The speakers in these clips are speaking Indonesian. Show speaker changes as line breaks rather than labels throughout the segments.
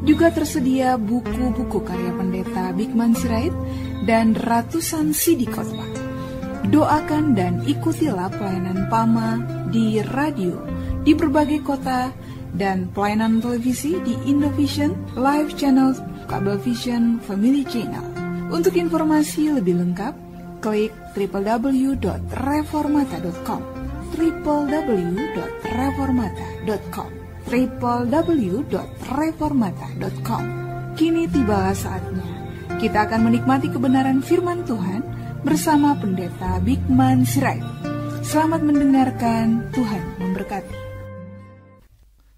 juga tersedia buku-buku karya pendeta Bigman Sirait dan ratusan CD khotbah. Doakan dan ikutilah pelayanan PAMA di radio di berbagai kota dan pelayanan televisi di Indovision, Live Channel, Kabelvision, Family Channel. Untuk informasi lebih lengkap, klik www.reformata.com www.reformata.com www.reformata.com. Kini tibalah saatnya. Kita akan menikmati kebenaran firman Tuhan bersama Pendeta Bigman Sirait. Selamat mendengarkan, Tuhan memberkati.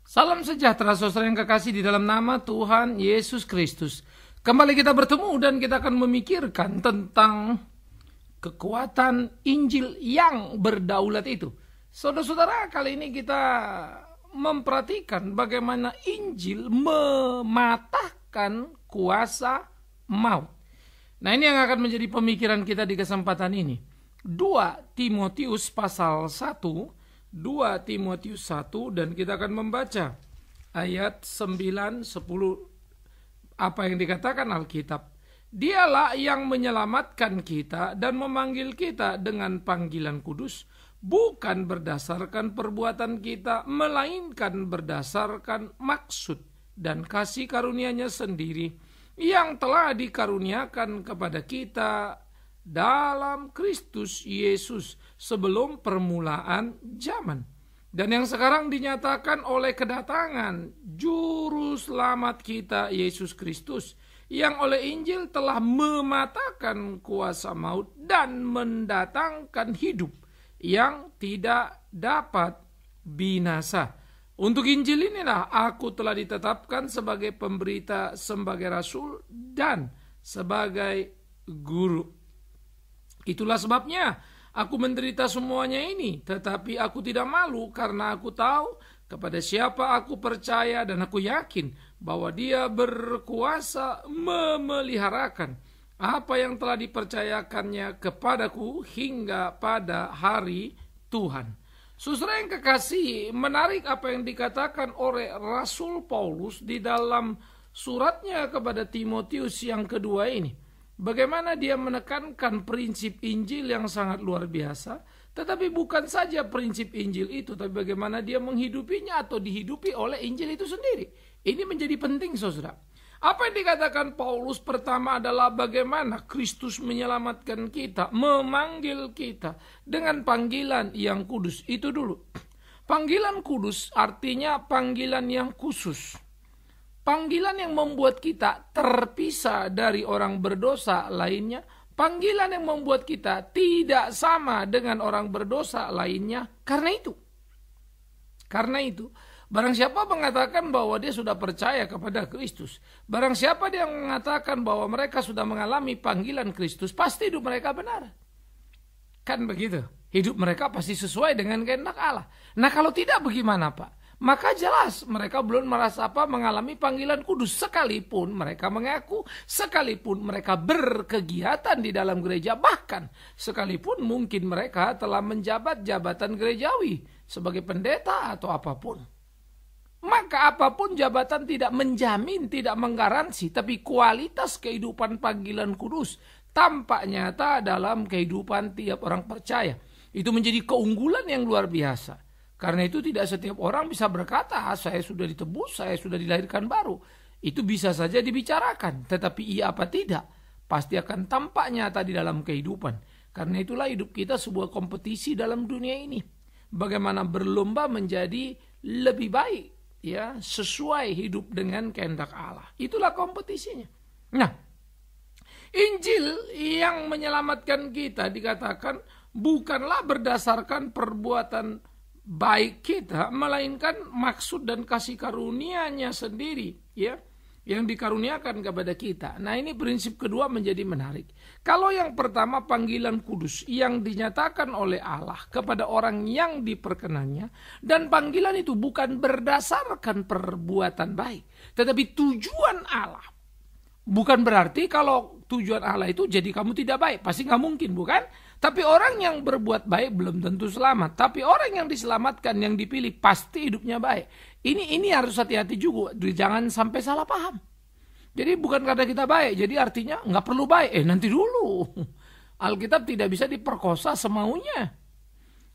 Salam sejahtera saudara yang kekasih di dalam nama Tuhan Yesus Kristus. Kembali kita bertemu dan kita akan memikirkan tentang kekuatan Injil yang berdaulat itu. Saudara-saudara, kali ini kita memperhatikan bagaimana Injil mematahkan kuasa maut. Nah ini yang akan menjadi pemikiran kita di kesempatan ini. 2 Timotius pasal 1, 2 Timotius 1 dan kita akan membaca ayat 9, 10 apa yang dikatakan Alkitab. Dialah yang menyelamatkan kita dan memanggil kita dengan panggilan kudus bukan berdasarkan perbuatan kita, melainkan berdasarkan maksud dan kasih karunia-Nya sendiri yang telah dikaruniakan kepada kita dalam Kristus Yesus sebelum permulaan zaman. Dan yang sekarang dinyatakan oleh kedatangan juru selamat kita Yesus Kristus yang oleh Injil telah mematakan kuasa maut dan mendatangkan hidup yang tidak dapat binasa. Untuk Injil inilah aku telah ditetapkan sebagai pemberita, sebagai rasul, dan sebagai guru. Itulah sebabnya aku menderita semuanya ini, tetapi aku tidak malu karena aku tahu kepada siapa aku percaya dan aku yakin bahwa dia berkuasa memeliharakan apa yang telah dipercayakannya kepadaku hingga pada hari Tuhan. Suster yang kekasih, menarik apa yang dikatakan oleh Rasul Paulus di dalam suratnya kepada Timotius yang kedua ini. Bagaimana dia menekankan prinsip Injil yang sangat luar biasa, tetapi bukan saja prinsip Injil itu, tapi bagaimana dia menghidupinya atau dihidupi oleh Injil itu sendiri. Ini menjadi penting, saudara. Apa yang dikatakan Paulus pertama adalah bagaimana Kristus menyelamatkan kita, memanggil kita dengan panggilan yang kudus. Itu dulu. Panggilan kudus artinya panggilan yang khusus. Panggilan yang membuat kita terpisah dari orang berdosa lainnya. Panggilan yang membuat kita tidak sama dengan orang berdosa lainnya. Karena itu. Karena itu Barang siapa mengatakan bahwa dia sudah percaya kepada Kristus, barang siapa dia mengatakan bahwa mereka sudah mengalami panggilan Kristus, pasti hidup mereka benar. Kan begitu? Hidup mereka pasti sesuai dengan kehendak Allah. Nah kalau tidak bagaimana Pak? Maka jelas mereka belum merasa apa mengalami panggilan kudus sekalipun mereka mengaku, sekalipun mereka berkegiatan di dalam gereja, bahkan sekalipun mungkin mereka telah menjabat jabatan gerejawi sebagai pendeta atau apapun. Maka apapun jabatan tidak menjamin, tidak menggaransi, tapi kualitas kehidupan panggilan kudus tampak nyata dalam kehidupan tiap orang percaya. Itu menjadi keunggulan yang luar biasa. Karena itu tidak setiap orang bisa berkata, ah, saya sudah ditebus, saya sudah dilahirkan baru. Itu bisa saja dibicarakan, tetapi iya apa tidak, pasti akan tampak nyata di dalam kehidupan. Karena itulah hidup kita sebuah kompetisi dalam dunia ini. Bagaimana berlomba menjadi lebih baik ya sesuai hidup dengan kehendak Allah. Itulah kompetisinya. Nah, Injil yang menyelamatkan kita dikatakan bukanlah berdasarkan perbuatan baik kita, melainkan maksud dan kasih karunia-Nya sendiri, ya yang dikaruniakan kepada kita. Nah, ini prinsip kedua menjadi menarik. Kalau yang pertama panggilan kudus yang dinyatakan oleh Allah kepada orang yang diperkenannya dan panggilan itu bukan berdasarkan perbuatan baik, tetapi tujuan Allah. Bukan berarti kalau tujuan Allah itu jadi kamu tidak baik, pasti nggak mungkin, bukan? Tapi orang yang berbuat baik belum tentu selamat. Tapi orang yang diselamatkan, yang dipilih pasti hidupnya baik. Ini ini harus hati-hati juga, jangan sampai salah paham. Jadi bukan karena kita baik, jadi artinya nggak perlu baik. Eh nanti dulu, Alkitab tidak bisa diperkosa semaunya.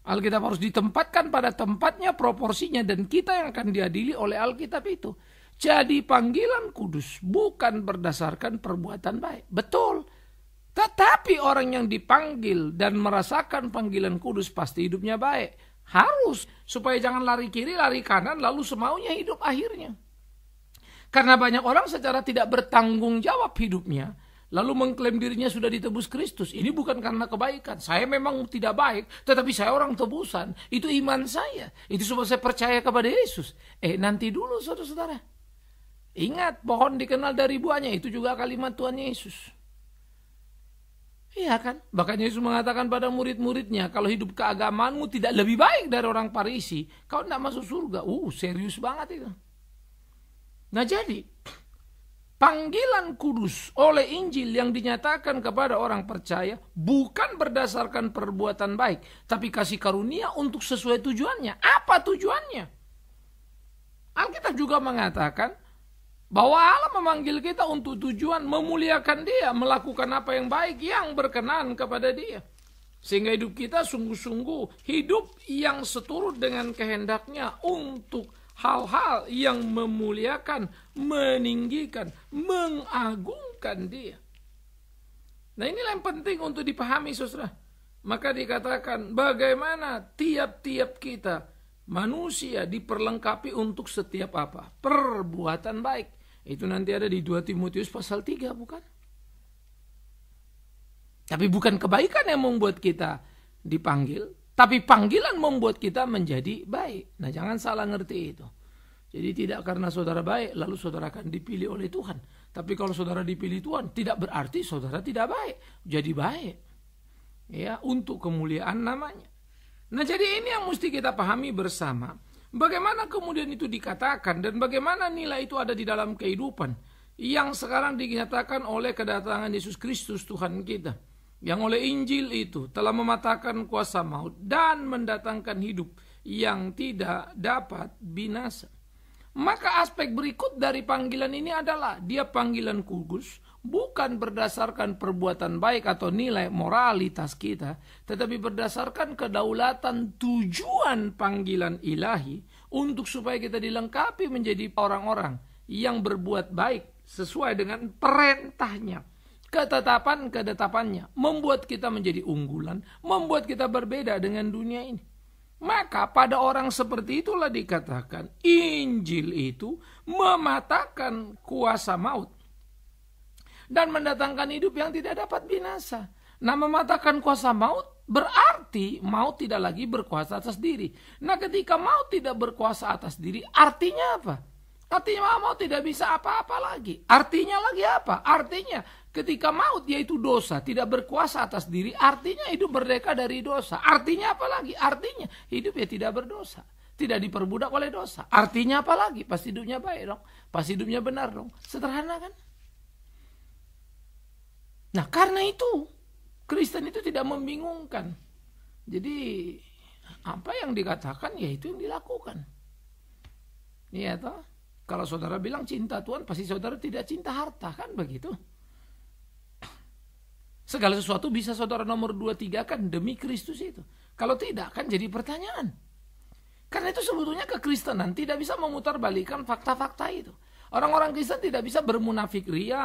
Alkitab harus ditempatkan pada tempatnya, proporsinya, dan kita yang akan diadili oleh Alkitab itu. Jadi panggilan kudus bukan berdasarkan perbuatan baik. Betul. Tetapi orang yang dipanggil dan merasakan panggilan kudus pasti hidupnya baik. Harus. Supaya jangan lari kiri, lari kanan, lalu semaunya hidup akhirnya. Karena banyak orang secara tidak bertanggung jawab hidupnya, lalu mengklaim dirinya sudah ditebus Kristus. Ini bukan karena kebaikan. Saya memang tidak baik, tetapi saya orang tebusan. Itu iman saya. Itu sebab saya percaya kepada Yesus. Eh, nanti dulu saudara-saudara. Ingat, pohon dikenal dari buahnya. Itu juga kalimat Tuhan Yesus. Iya kan? Bahkan Yesus mengatakan pada murid-muridnya, kalau hidup keagamaanmu tidak lebih baik dari orang Parisi, kau tidak masuk surga. Uh, serius banget itu. Nah jadi, panggilan kudus oleh Injil yang dinyatakan kepada orang percaya bukan berdasarkan perbuatan baik, tapi kasih karunia untuk sesuai tujuannya. Apa tujuannya? Alkitab juga mengatakan, bahwa Allah memanggil kita untuk tujuan memuliakan dia, melakukan apa yang baik yang berkenan kepada dia. Sehingga hidup kita sungguh-sungguh hidup yang seturut dengan kehendaknya untuk hal-hal yang memuliakan, meninggikan, mengagungkan dia. Nah inilah yang penting untuk dipahami saudara. Maka dikatakan bagaimana tiap-tiap kita manusia diperlengkapi untuk setiap apa? Perbuatan baik. Itu nanti ada di 2 Timotius pasal 3 bukan? Tapi bukan kebaikan yang membuat kita dipanggil, tapi panggilan membuat kita menjadi baik. Nah, jangan salah ngerti itu. Jadi tidak karena saudara baik lalu saudara akan dipilih oleh Tuhan. Tapi kalau saudara dipilih Tuhan tidak berarti saudara tidak baik. Jadi baik. Ya, untuk kemuliaan namanya. Nah, jadi ini yang mesti kita pahami bersama Bagaimana kemudian itu dikatakan dan bagaimana nilai itu ada di dalam kehidupan yang sekarang dinyatakan oleh kedatangan Yesus Kristus Tuhan kita. Yang oleh Injil itu telah mematahkan kuasa maut dan mendatangkan hidup yang tidak dapat binasa. Maka aspek berikut dari panggilan ini adalah dia panggilan kugus bukan berdasarkan perbuatan baik atau nilai moralitas kita, tetapi berdasarkan kedaulatan tujuan panggilan ilahi untuk supaya kita dilengkapi menjadi orang-orang yang berbuat baik sesuai dengan perintahnya. Ketetapan-ketetapannya membuat kita menjadi unggulan, membuat kita berbeda dengan dunia ini. Maka pada orang seperti itulah dikatakan Injil itu mematakan kuasa maut dan mendatangkan hidup yang tidak dapat binasa. Nah mematahkan kuasa maut berarti maut tidak lagi berkuasa atas diri. Nah ketika maut tidak berkuasa atas diri artinya apa? Artinya maut tidak bisa apa-apa lagi. Artinya lagi apa? Artinya ketika maut yaitu dosa tidak berkuasa atas diri artinya hidup merdeka dari dosa. Artinya apa lagi? Artinya hidup ya tidak berdosa tidak diperbudak oleh dosa. Artinya apa lagi? Pasti hidupnya baik dong. Pasti hidupnya benar dong. Sederhana kan? Nah karena itu Kristen itu tidak membingungkan. Jadi apa yang dikatakan ya itu yang dilakukan. Iya toh? Kalau saudara bilang cinta Tuhan pasti saudara tidak cinta harta kan begitu. Segala sesuatu bisa saudara nomor dua tiga kan demi Kristus itu. Kalau tidak kan jadi pertanyaan. Karena itu sebetulnya kekristenan tidak bisa memutarbalikkan fakta-fakta itu. Orang-orang Kristen tidak bisa bermunafik ria,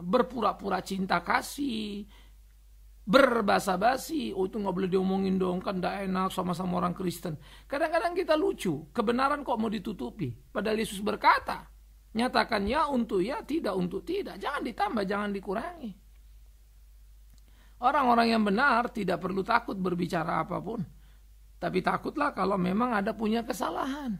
berpura-pura cinta kasih, berbahasa basi. Oh itu nggak boleh diomongin dong, kan tidak enak sama-sama orang Kristen. Kadang-kadang kita lucu, kebenaran kok mau ditutupi. Padahal Yesus berkata, nyatakan ya untuk ya, tidak untuk tidak. Jangan ditambah, jangan dikurangi. Orang-orang yang benar tidak perlu takut berbicara apapun. Tapi takutlah kalau memang ada punya kesalahan.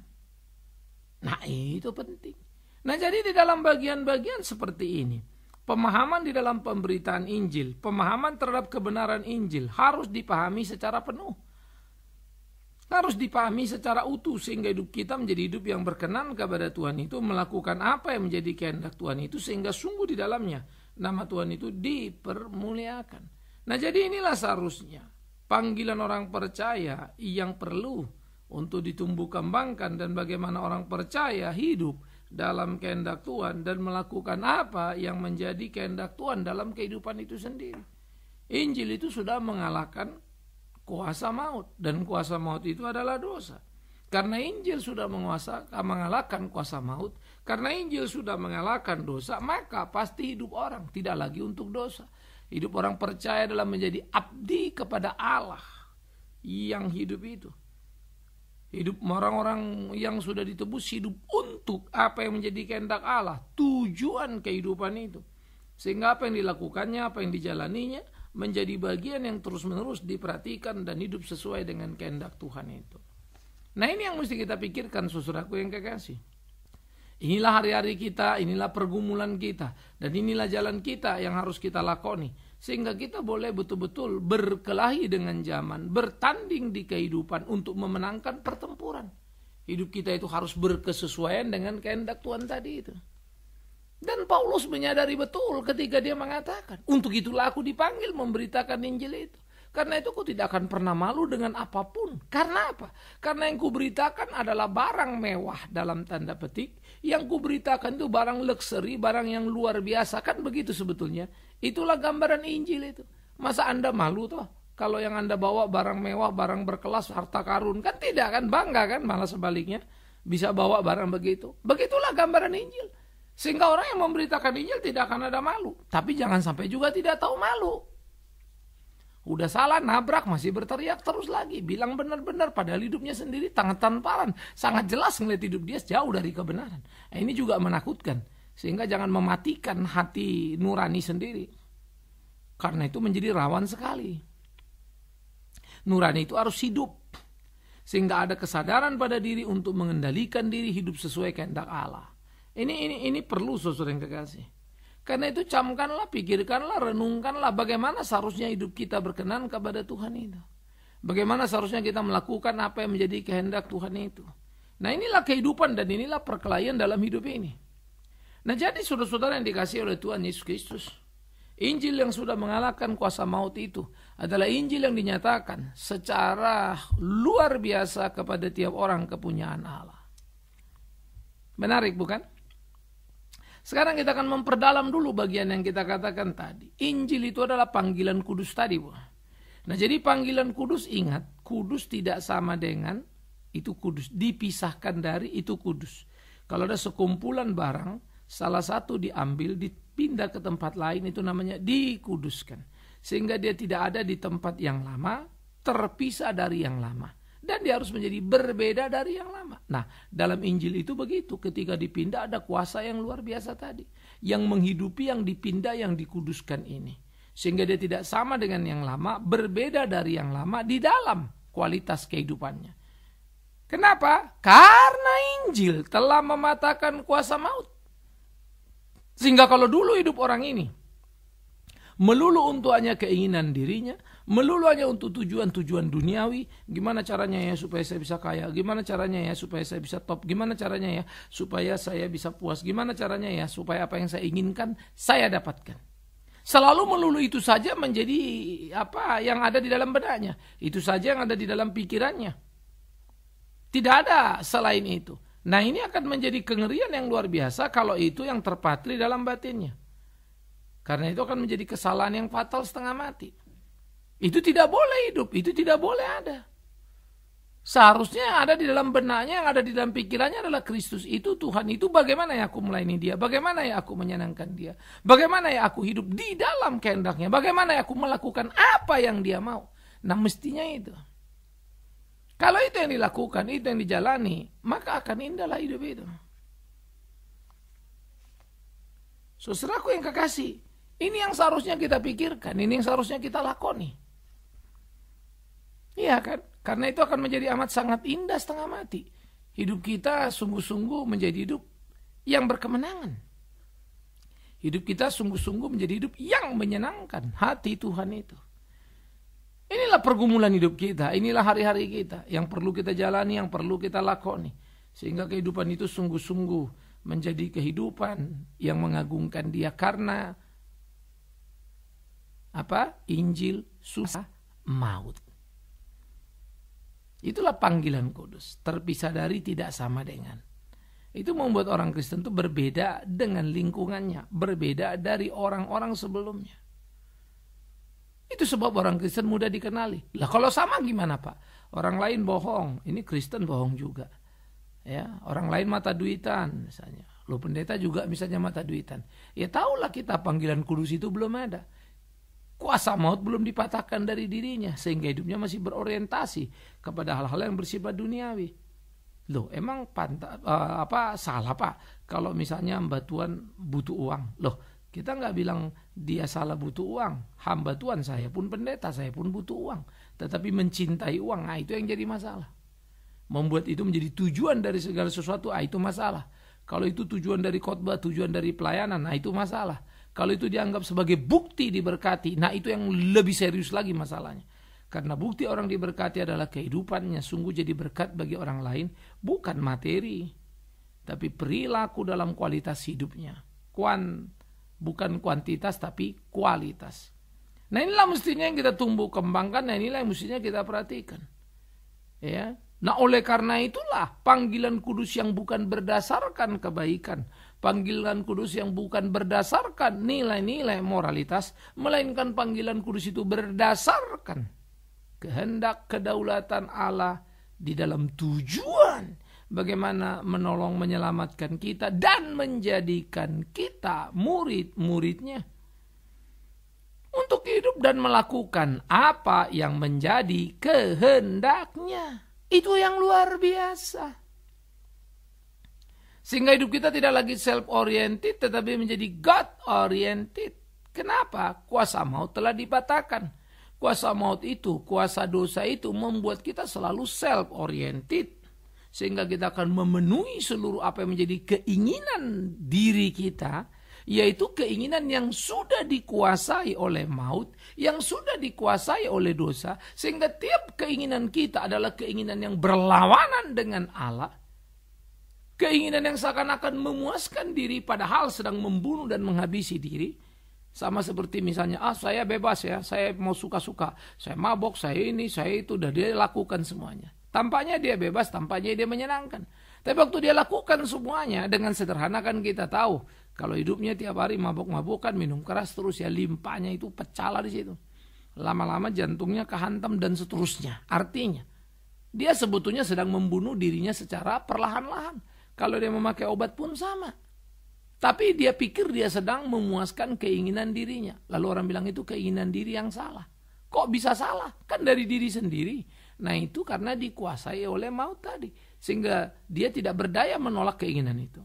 Nah itu penting. Nah jadi di dalam bagian-bagian seperti ini, pemahaman di dalam pemberitaan Injil, pemahaman terhadap kebenaran Injil harus dipahami secara penuh. Harus dipahami secara utuh sehingga hidup kita menjadi hidup yang berkenan kepada Tuhan itu melakukan apa yang menjadi kehendak Tuhan itu sehingga sungguh di dalamnya nama Tuhan itu dipermuliakan. Nah jadi inilah seharusnya panggilan orang percaya yang perlu untuk ditumbuh kembangkan dan bagaimana orang percaya hidup dalam kehendak Tuhan dan melakukan apa yang menjadi kehendak Tuhan dalam kehidupan itu sendiri. Injil itu sudah mengalahkan kuasa maut dan kuasa maut itu adalah dosa. Karena Injil sudah menguasa, mengalahkan kuasa maut, karena Injil sudah mengalahkan dosa, maka pasti hidup orang tidak lagi untuk dosa. Hidup orang percaya dalam menjadi abdi kepada Allah yang hidup itu. Hidup orang-orang yang sudah ditebus hidup untuk apa yang menjadi kehendak Allah, tujuan kehidupan itu. Sehingga apa yang dilakukannya, apa yang dijalaninya menjadi bagian yang terus-menerus diperhatikan dan hidup sesuai dengan kehendak Tuhan itu. Nah, ini yang mesti kita pikirkan sesudahku yang kekasih. Inilah hari-hari kita, inilah pergumulan kita, dan inilah jalan kita yang harus kita lakoni. Sehingga kita boleh betul-betul berkelahi dengan zaman, bertanding di kehidupan untuk memenangkan pertempuran. Hidup kita itu harus berkesesuaian dengan kehendak Tuhan tadi itu. Dan Paulus menyadari betul ketika dia mengatakan, untuk itulah aku dipanggil memberitakan Injil itu. Karena itu aku tidak akan pernah malu dengan apapun. Karena apa? Karena yang kuberitakan adalah barang mewah dalam tanda petik. Yang kuberitakan itu barang luxury, barang yang luar biasa. Kan begitu sebetulnya Itulah gambaran Injil itu. Masa Anda malu toh? Kalau yang Anda bawa barang mewah, barang berkelas, harta karun. Kan tidak kan, bangga kan, malah sebaliknya. Bisa bawa barang begitu. Begitulah gambaran Injil. Sehingga orang yang memberitakan Injil tidak akan ada malu. Tapi jangan sampai juga tidak tahu malu. Udah salah nabrak masih berteriak terus lagi Bilang benar-benar padahal hidupnya sendiri tangan tanparan Sangat jelas melihat hidup dia jauh dari kebenaran nah, Ini juga menakutkan sehingga jangan mematikan hati nurani sendiri. Karena itu menjadi rawan sekali. Nurani itu harus hidup. Sehingga ada kesadaran pada diri untuk mengendalikan diri hidup sesuai kehendak Allah. Ini ini ini perlu saudara yang kekasih. Karena itu camkanlah, pikirkanlah, renungkanlah bagaimana seharusnya hidup kita berkenan kepada Tuhan itu. Bagaimana seharusnya kita melakukan apa yang menjadi kehendak Tuhan itu. Nah inilah kehidupan dan inilah perkelahian dalam hidup ini. Nah jadi saudara-saudara yang dikasih oleh Tuhan Yesus Kristus. Injil yang sudah mengalahkan kuasa maut itu adalah Injil yang dinyatakan secara luar biasa kepada tiap orang kepunyaan Allah. Menarik bukan? Sekarang kita akan memperdalam dulu bagian yang kita katakan tadi. Injil itu adalah panggilan kudus tadi. Bu. Nah jadi panggilan kudus ingat, kudus tidak sama dengan itu kudus. Dipisahkan dari itu kudus. Kalau ada sekumpulan barang, salah satu diambil dipindah ke tempat lain itu namanya dikuduskan sehingga dia tidak ada di tempat yang lama terpisah dari yang lama dan dia harus menjadi berbeda dari yang lama. Nah, dalam Injil itu begitu, ketika dipindah ada kuasa yang luar biasa tadi yang menghidupi yang dipindah yang dikuduskan ini. Sehingga dia tidak sama dengan yang lama, berbeda dari yang lama di dalam kualitas kehidupannya. Kenapa? Karena Injil telah mematahkan kuasa maut. Sehingga kalau dulu hidup orang ini melulu untuk hanya keinginan dirinya, melulu hanya untuk tujuan-tujuan duniawi, gimana caranya ya supaya saya bisa kaya, gimana caranya ya supaya saya bisa top, gimana caranya ya supaya saya bisa puas, gimana caranya ya supaya apa yang saya inginkan saya dapatkan. Selalu melulu itu saja menjadi apa yang ada di dalam benaknya, itu saja yang ada di dalam pikirannya. Tidak ada selain itu. Nah ini akan menjadi kengerian yang luar biasa kalau itu yang terpatri dalam batinnya. Karena itu akan menjadi kesalahan yang fatal setengah mati. Itu tidak boleh hidup, itu tidak boleh ada. Seharusnya yang ada di dalam benaknya, yang ada di dalam pikirannya adalah Kristus itu, Tuhan itu bagaimana ya aku melayani dia, bagaimana ya aku menyenangkan dia, bagaimana ya aku hidup di dalam kehendaknya, bagaimana ya aku melakukan apa yang dia mau. Nah mestinya itu. Kalau itu yang dilakukan, itu yang dijalani, maka akan indahlah hidup itu. Saudaraku yang kekasih, ini yang seharusnya kita pikirkan, ini yang seharusnya kita lakoni. Iya kan? Karena itu akan menjadi amat sangat indah setengah mati. Hidup kita sungguh-sungguh menjadi hidup yang berkemenangan. Hidup kita sungguh-sungguh menjadi hidup yang menyenangkan hati Tuhan itu. Inilah pergumulan hidup kita, inilah hari-hari kita yang perlu kita jalani, yang perlu kita lakoni. Sehingga kehidupan itu sungguh-sungguh menjadi kehidupan yang mengagungkan dia karena apa? Injil susah maut. Itulah panggilan kudus, terpisah dari tidak sama dengan. Itu membuat orang Kristen itu berbeda dengan lingkungannya, berbeda dari orang-orang sebelumnya. Itu sebab orang Kristen mudah dikenali. Lah kalau sama gimana Pak? Orang lain bohong, ini Kristen bohong juga. Ya, orang lain mata duitan misalnya. Lu pendeta juga misalnya mata duitan. Ya tahulah kita panggilan kudus itu belum ada. Kuasa maut belum dipatahkan dari dirinya sehingga hidupnya masih berorientasi kepada hal-hal yang bersifat duniawi. Loh, emang panta, uh, apa salah Pak kalau misalnya Mbak Tuan butuh uang? Loh, kita nggak bilang dia salah butuh uang. Hamba Tuhan saya pun pendeta, saya pun butuh uang. Tetapi mencintai uang, nah itu yang jadi masalah. Membuat itu menjadi tujuan dari segala sesuatu, nah itu masalah. Kalau itu tujuan dari khotbah, tujuan dari pelayanan, nah itu masalah. Kalau itu dianggap sebagai bukti diberkati, nah itu yang lebih serius lagi masalahnya. Karena bukti orang diberkati adalah kehidupannya sungguh jadi berkat bagi orang lain, bukan materi, tapi perilaku dalam kualitas hidupnya. Kuan bukan kuantitas tapi kualitas. Nah inilah mestinya yang kita tumbuh kembangkan, nah inilah yang mestinya kita perhatikan. Ya. Nah oleh karena itulah panggilan kudus yang bukan berdasarkan kebaikan, panggilan kudus yang bukan berdasarkan nilai-nilai moralitas, melainkan panggilan kudus itu berdasarkan kehendak kedaulatan Allah di dalam tujuan bagaimana menolong menyelamatkan kita dan menjadikan kita murid-muridnya untuk hidup dan melakukan apa yang menjadi kehendaknya. Itu yang luar biasa. Sehingga hidup kita tidak lagi self-oriented tetapi menjadi God-oriented. Kenapa? Kuasa maut telah dipatahkan Kuasa maut itu, kuasa dosa itu membuat kita selalu self-oriented sehingga kita akan memenuhi seluruh apa yang menjadi keinginan diri kita yaitu keinginan yang sudah dikuasai oleh maut, yang sudah dikuasai oleh dosa, sehingga tiap keinginan kita adalah keinginan yang berlawanan dengan Allah, keinginan yang seakan-akan memuaskan diri, padahal sedang membunuh dan menghabisi diri. Sama seperti misalnya, ah saya bebas ya, saya mau suka-suka, saya mabok, saya ini, saya itu, dan dia lakukan semuanya. Tampaknya dia bebas, tampaknya dia menyenangkan. Tapi waktu dia lakukan semuanya dengan sederhana kan kita tahu kalau hidupnya tiap hari mabuk-mabukan, minum keras terus ya limpahnya itu pecah di situ. Lama-lama jantungnya kehantam dan seterusnya. Artinya dia sebetulnya sedang membunuh dirinya secara perlahan-lahan. Kalau dia memakai obat pun sama. Tapi dia pikir dia sedang memuaskan keinginan dirinya. Lalu orang bilang itu keinginan diri yang salah. Kok bisa salah? Kan dari diri sendiri Nah itu karena dikuasai oleh maut tadi. Sehingga dia tidak berdaya menolak keinginan itu.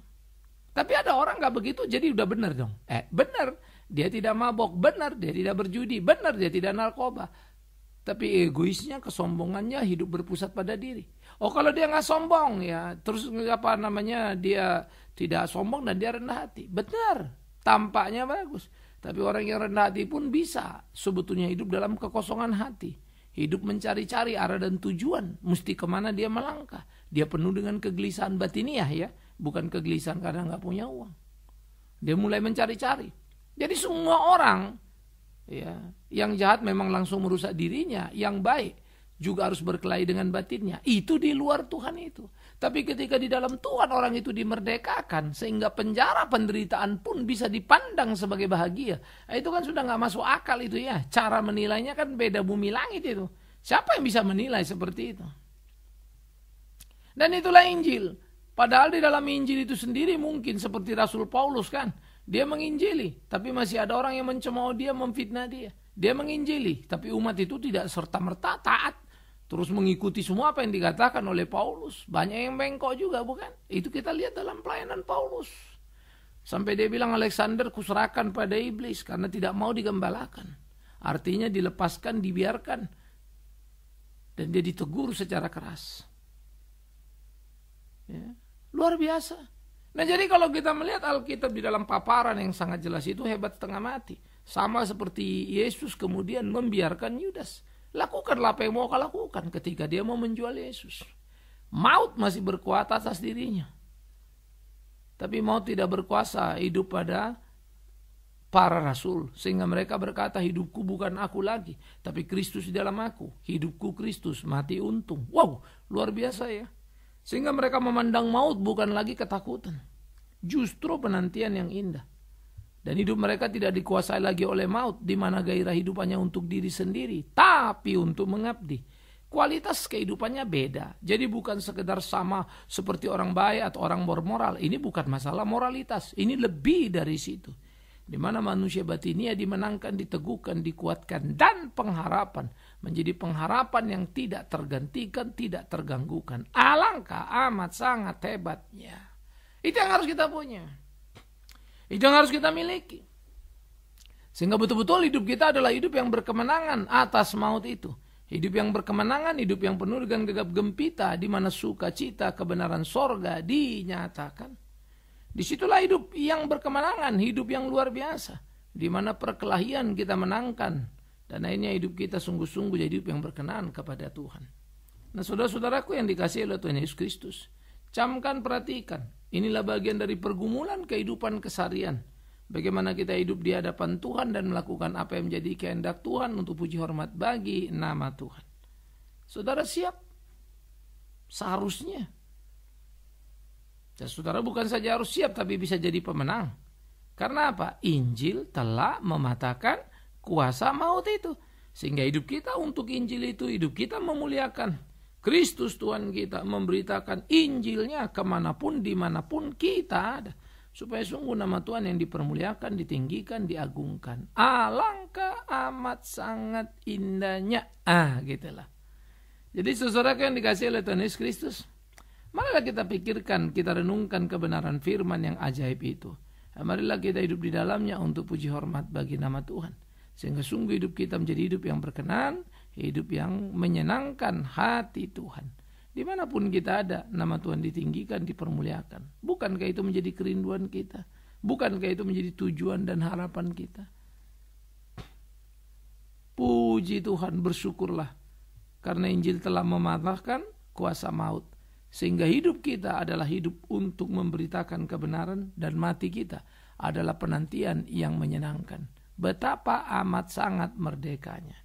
Tapi ada orang gak begitu jadi udah bener dong. Eh bener dia tidak mabok, bener dia tidak berjudi, bener dia tidak narkoba. Tapi egoisnya, kesombongannya hidup berpusat pada diri. Oh kalau dia gak sombong ya, terus apa namanya dia tidak sombong dan dia rendah hati. Bener tampaknya bagus. Tapi orang yang rendah hati pun bisa sebetulnya hidup dalam kekosongan hati. Hidup mencari-cari arah dan tujuan, mesti kemana dia melangkah. Dia penuh dengan kegelisahan batiniah ya, bukan kegelisahan karena nggak punya uang. Dia mulai mencari-cari. Jadi semua orang ya, yang jahat memang langsung merusak dirinya, yang baik juga harus berkelahi dengan batinnya. Itu di luar Tuhan itu. Tapi ketika di dalam Tuhan orang itu dimerdekakan sehingga penjara penderitaan pun bisa dipandang sebagai bahagia. Nah, itu kan sudah nggak masuk akal itu ya. Cara menilainya kan beda bumi langit itu. Siapa yang bisa menilai seperti itu? Dan itulah Injil. Padahal di dalam Injil itu sendiri mungkin seperti Rasul Paulus kan. Dia menginjili, tapi masih ada orang yang mencemooh dia, memfitnah dia. Dia menginjili, tapi umat itu tidak serta-merta taat terus mengikuti semua apa yang dikatakan oleh Paulus. Banyak yang bengkok juga, bukan? Itu kita lihat dalam pelayanan Paulus. Sampai dia bilang Alexander kuserakan pada iblis karena tidak mau digembalakan. Artinya dilepaskan, dibiarkan. Dan dia ditegur secara keras. Ya. Luar biasa. Nah jadi kalau kita melihat Alkitab di dalam paparan yang sangat jelas itu hebat setengah mati. Sama seperti Yesus kemudian membiarkan Yudas Lakukanlah apa yang mau kau lakukan ketika dia mau menjual Yesus. Maut masih berkuasa atas dirinya. Tapi mau tidak berkuasa hidup pada para rasul. Sehingga mereka berkata hidupku bukan aku lagi. Tapi Kristus di dalam aku. Hidupku Kristus mati untung. Wow luar biasa ya. Sehingga mereka memandang maut bukan lagi ketakutan. Justru penantian yang indah dan hidup mereka tidak dikuasai lagi oleh maut di mana gairah hidupannya untuk diri sendiri tapi untuk mengabdi kualitas kehidupannya beda jadi bukan sekedar sama seperti orang baik atau orang bermoral ini bukan masalah moralitas ini lebih dari situ di mana manusia batinia dimenangkan, diteguhkan, dikuatkan dan pengharapan menjadi pengharapan yang tidak tergantikan, tidak terganggukan. Alangkah amat sangat hebatnya. Itu yang harus kita punya. Itu yang harus kita miliki. Sehingga betul-betul hidup kita adalah hidup yang berkemenangan atas maut itu. Hidup yang berkemenangan, hidup yang penuh dengan gegap gempita, di mana sukacita, kebenaran sorga dinyatakan. Disitulah hidup yang berkemenangan, hidup yang luar biasa, di mana perkelahian kita menangkan, dan akhirnya hidup kita sungguh-sungguh jadi hidup yang berkenan kepada Tuhan. Nah saudara-saudaraku yang dikasih oleh Tuhan Yesus Kristus, Camkan, perhatikan. Inilah bagian dari pergumulan kehidupan kesarian. Bagaimana kita hidup di hadapan Tuhan dan melakukan apa yang menjadi kehendak Tuhan untuk puji hormat bagi nama Tuhan. Saudara siap? Seharusnya. Dan ya, saudara bukan saja harus siap tapi bisa jadi pemenang. Karena apa? Injil telah mematahkan kuasa maut itu. Sehingga hidup kita untuk Injil itu, hidup kita memuliakan Kristus Tuhan kita memberitakan Injilnya kemanapun dimanapun kita ada. Supaya sungguh nama Tuhan yang dipermuliakan, ditinggikan, diagungkan. Alangkah amat sangat indahnya. Ah gitulah. Jadi saudara yang dikasih oleh Tuhan Yesus Kristus. Marilah kita pikirkan, kita renungkan kebenaran firman yang ajaib itu. Ah, marilah kita hidup di dalamnya untuk puji hormat bagi nama Tuhan. Sehingga sungguh hidup kita menjadi hidup yang berkenan hidup yang menyenangkan hati Tuhan. Dimanapun kita ada, nama Tuhan ditinggikan, dipermuliakan. Bukankah itu menjadi kerinduan kita? Bukankah itu menjadi tujuan dan harapan kita? Puji Tuhan, bersyukurlah. Karena Injil telah mematahkan kuasa maut. Sehingga hidup kita adalah hidup untuk memberitakan kebenaran dan mati kita adalah penantian yang menyenangkan. Betapa amat sangat merdekanya.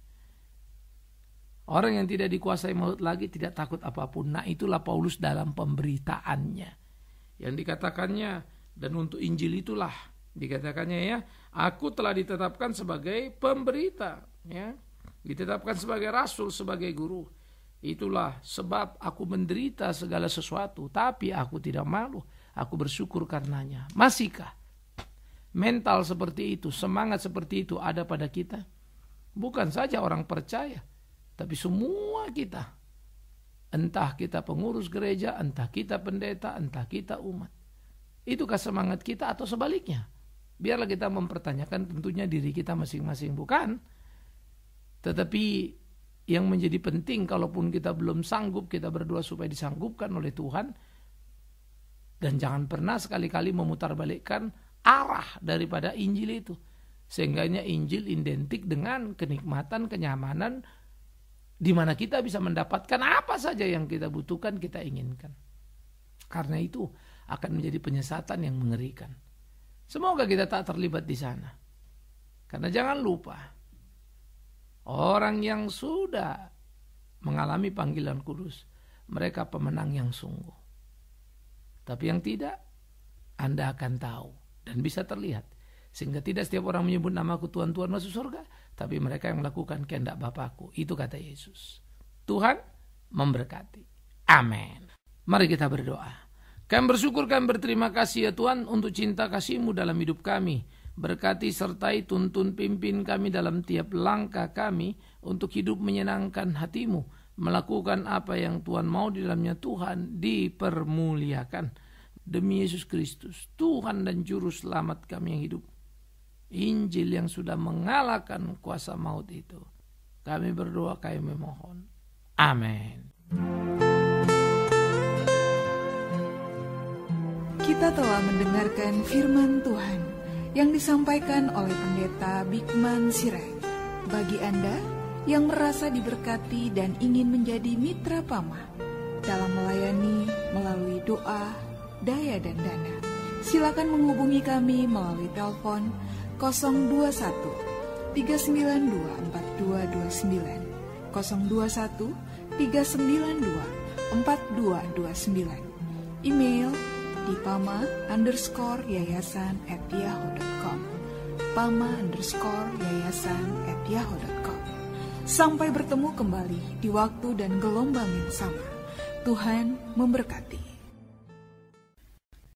Orang yang tidak dikuasai maut lagi tidak takut apapun. Nah itulah Paulus dalam pemberitaannya. Yang dikatakannya dan untuk Injil itulah dikatakannya ya, aku telah ditetapkan sebagai pemberita, ya. Ditetapkan sebagai rasul, sebagai guru. Itulah sebab aku menderita segala sesuatu, tapi aku tidak malu. Aku bersyukur karenanya. Masihkah mental seperti itu, semangat seperti itu ada pada kita? Bukan saja orang percaya, tapi semua kita, entah kita pengurus gereja, entah kita pendeta, entah kita umat. Itukah semangat kita atau sebaliknya? Biarlah kita mempertanyakan tentunya diri kita masing-masing, bukan? Tetapi yang menjadi penting kalaupun kita belum sanggup, kita berdoa supaya disanggupkan oleh Tuhan. Dan jangan pernah sekali-kali memutarbalikkan arah daripada Injil itu. Sehingganya Injil identik dengan kenikmatan, kenyamanan, di mana kita bisa mendapatkan apa saja yang kita butuhkan, kita inginkan. Karena itu akan menjadi penyesatan yang mengerikan. Semoga kita tak terlibat di sana. Karena jangan lupa, orang yang sudah mengalami panggilan kudus, mereka pemenang yang sungguh. Tapi yang tidak, Anda akan tahu dan bisa terlihat sehingga tidak setiap orang menyebut nama namaku Tuhan-Tuhan masuk surga. Tapi mereka yang melakukan kehendak Bapakku. Itu kata Yesus. Tuhan memberkati. Amin. Mari kita berdoa. Kami bersyukur, kami berterima kasih ya Tuhan untuk cinta kasihMu dalam hidup kami. Berkati, sertai, tuntun, pimpin kami dalam tiap langkah kami untuk hidup menyenangkan hatimu. Melakukan apa yang Tuhan mau di dalamnya Tuhan dipermuliakan. Demi Yesus Kristus, Tuhan dan Juru Selamat kami yang hidup. Injil yang sudah mengalahkan kuasa maut itu. Kami berdoa, kami memohon. Amin.
Kita telah mendengarkan firman Tuhan yang disampaikan oleh Pendeta Bikman Sirai. Bagi Anda yang merasa diberkati dan ingin menjadi mitra pama dalam melayani melalui doa, daya, dan dana, silakan menghubungi kami melalui telepon 021 392 4229 021 392 4229 Email di pama underscore yayasan at yahoo.com pama underscore yayasan at yahoo.com Sampai bertemu kembali di waktu dan gelombang yang sama. Tuhan memberkati.